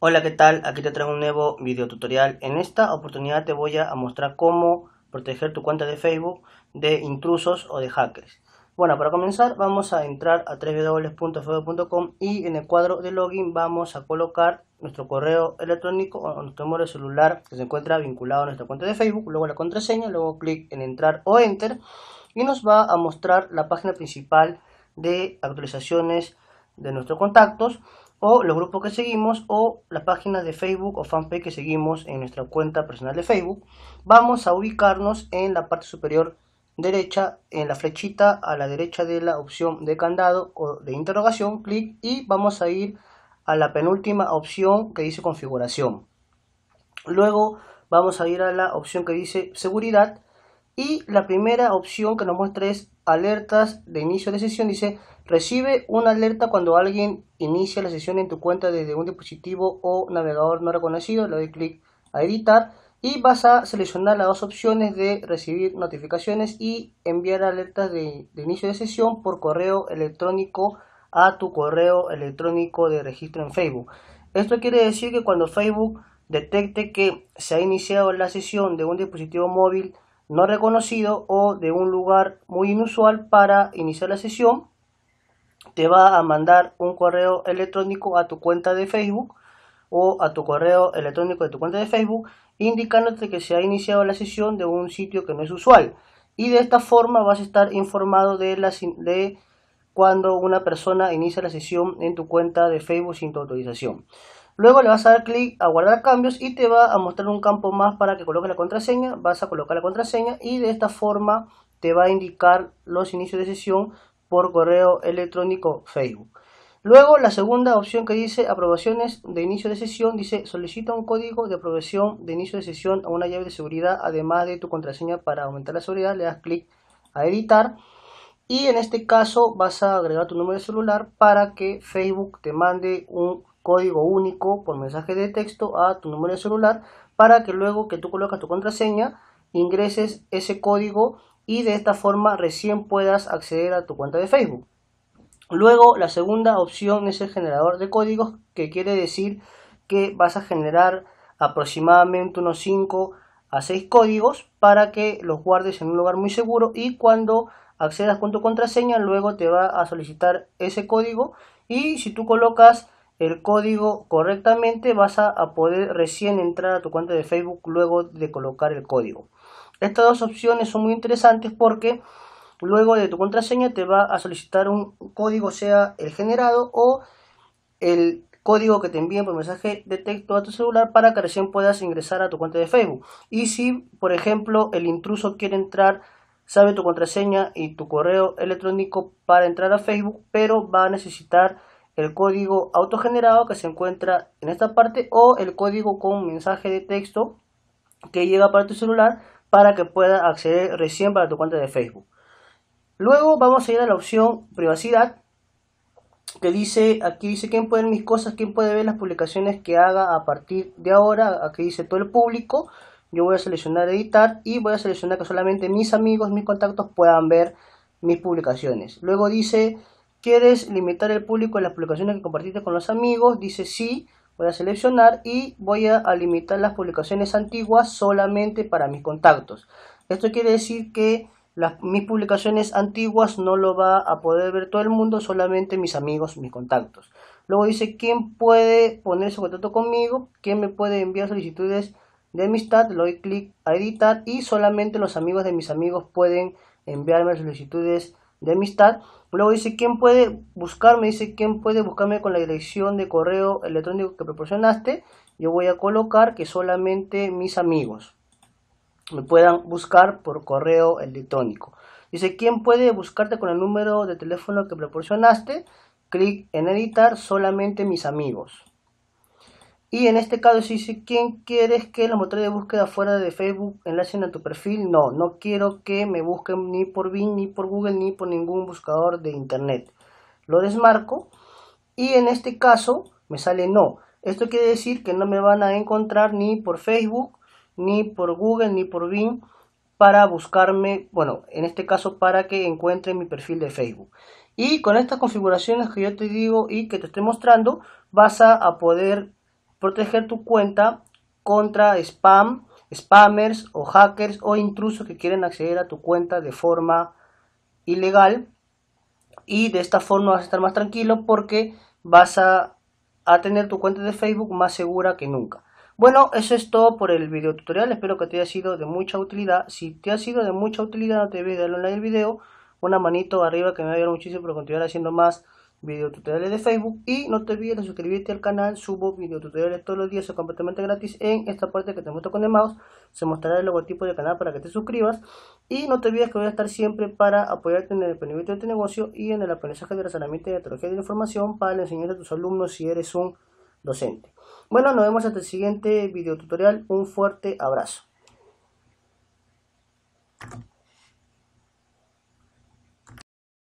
Hola qué tal, aquí te traigo un nuevo video tutorial. En esta oportunidad te voy a mostrar cómo proteger tu cuenta de Facebook de intrusos o de hackers. Bueno, para comenzar vamos a entrar a www.facebook.com y en el cuadro de login vamos a colocar nuestro correo electrónico o nuestro número celular que se encuentra vinculado a nuestra cuenta de Facebook, luego la contraseña, luego clic en entrar o enter y nos va a mostrar la página principal de actualizaciones de nuestros contactos o los grupos que seguimos o las páginas de Facebook o fanpage que seguimos en nuestra cuenta personal de Facebook, vamos a ubicarnos en la parte superior derecha, en la flechita a la derecha de la opción de candado o de interrogación, clic y vamos a ir a la penúltima opción que dice configuración. Luego vamos a ir a la opción que dice seguridad y la primera opción que nos muestra es alertas de inicio de sesión. Dice, recibe una alerta cuando alguien inicia la sesión en tu cuenta desde un dispositivo o navegador no reconocido. Le doy clic a editar y vas a seleccionar las dos opciones de recibir notificaciones y enviar alertas de, inicio de sesión por correo electrónico a tu correo electrónico de registro en Facebook. Esto quiere decir que cuando Facebook detecte que se ha iniciado la sesión de un dispositivo móvil, no reconocido o de un lugar muy inusual para iniciar la sesión, te va a mandar un correo electrónico a tu cuenta de Facebook o a tu correo electrónico de tu cuenta de Facebook indicándote que se ha iniciado la sesión de un sitio que no es usual. Y de esta forma vas a estar informado de, la, de cuando una persona inicia la sesión en tu cuenta de Facebook sin tu autorización. Luego le vas a dar clic a guardar cambios y te va a mostrar un campo más para que coloque la contraseña. Vas a colocar la contraseña y de esta forma te va a indicar los inicios de sesión por correo electrónico Facebook. Luego la segunda opción que dice aprobaciones de inicio de sesión dice solicita un código de aprobación de inicio de sesión a una llave de seguridad además de tu contraseña para aumentar la seguridad. Le das clic a editar y en este caso vas a agregar tu número de celular para que Facebook te mande un código único por mensaje de texto a tu número de celular para que luego que tú colocas tu contraseña ingreses ese código y de esta forma recién puedas acceder a tu cuenta de Facebook. Luego la segunda opción es el generador de códigos que quiere decir que vas a generar aproximadamente unos 5 a 6 códigos para que los guardes en un lugar muy seguro y cuando accedas con tu contraseña, luego te va a solicitar ese código y si tú colocas el código correctamente vas a, poder recién entrar a tu cuenta de Facebook luego de colocar el código. Estas dos opciones son muy interesantes porque luego de tu contraseña te va a solicitar un código, sea el generado o el código que te envíen por mensaje de texto a tu celular para que recién puedas ingresar a tu cuenta de Facebook. Y si, por ejemplo, el intruso quiere entrar sabe tu contraseña y tu correo electrónico para entrar a Facebook, pero va a necesitar el código autogenerado que se encuentra en esta parte o el código con mensaje de texto que llega para tu celular para que pueda acceder recién para tu cuenta de Facebook. Luego vamos a ir a la opción privacidad que dice aquí dice quién puede ver mis cosas, quién puede ver las publicaciones que haga a partir de ahora, aquí dice todo el público yo voy a seleccionar editar y voy a seleccionar que solamente mis amigos, mis contactos puedan ver mis publicaciones. Luego dice, ¿quieres limitar el público en las publicaciones que compartiste con los amigos? Dice sí, voy a seleccionar y voy a, limitar las publicaciones antiguas solamente para mis contactos. Esto quiere decir que mis publicaciones antiguas no lo va a poder ver todo el mundo, solamente mis amigos, mis contactos. Luego dice, ¿quién puede ponerse en contacto conmigo? ¿Quién me puede enviar solicitudes? de amistad, le doy clic a editar y solamente los amigos de mis amigos pueden enviarme solicitudes de amistad. Luego dice quién puede buscarme, dice quién puede buscarme con la dirección de correo electrónico que proporcionaste. Yo voy a colocar que solamente mis amigos me puedan buscar por correo electrónico. Dice quién puede buscarte con el número de teléfono que proporcionaste. Clic en editar solamente mis amigos. Y en este caso, si dice, ¿quién quieres que los motores de búsqueda fuera de Facebook enlacen a tu perfil? No, no quiero que me busquen ni por Bing, ni por Google, ni por ningún buscador de Internet. Lo desmarco. Y en este caso, me sale no. Esto quiere decir que no me van a encontrar ni por Facebook, ni por Google, ni por Bing para buscarme, bueno, en este caso para que encuentre mi perfil de Facebook. Y con estas configuraciones que yo te digo y que te estoy mostrando, vas a poder Proteger tu cuenta contra spam, spammers o hackers o intrusos que quieren acceder a tu cuenta de forma ilegal. Y de esta forma vas a estar más tranquilo porque vas a, tener tu cuenta de Facebook más segura que nunca. Bueno, eso es todo por el video tutorial. Espero que te haya sido de mucha utilidad. Si te ha sido de mucha utilidad, no te olvides de darle like al video. Una manito arriba que me va ayudar muchísimo para continuar haciendo más tutoriales de Facebook y no te olvides de suscribirte al canal, subo videotutoriales todos los días, son completamente gratis en esta parte que te muestro con el mouse, se mostrará el logotipo del canal para que te suscribas y no te olvides que voy a estar siempre para apoyarte en el emprendimiento de tu negocio y en el aprendizaje de las y de tecnología de la información para enseñar a tus alumnos si eres un docente. Bueno, nos vemos hasta el siguiente tutorial, un fuerte abrazo.